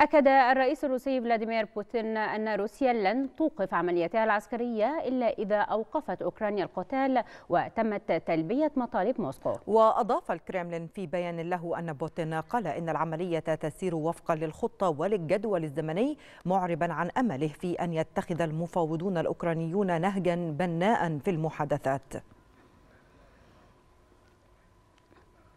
أكد الرئيس الروسي فلاديمير بوتين أن روسيا لن توقف عملياتها العسكرية إلا إذا أوقفت أوكرانيا القتال وتمت تلبية مطالب موسكو وأضاف الكرملين في بيان له أن بوتين قال إن العملية تسير وفقا للخطة وللجدول الزمني معربا عن أمله في أن يتخذ المفاوضون الأوكرانيون نهجا بناء في المحادثات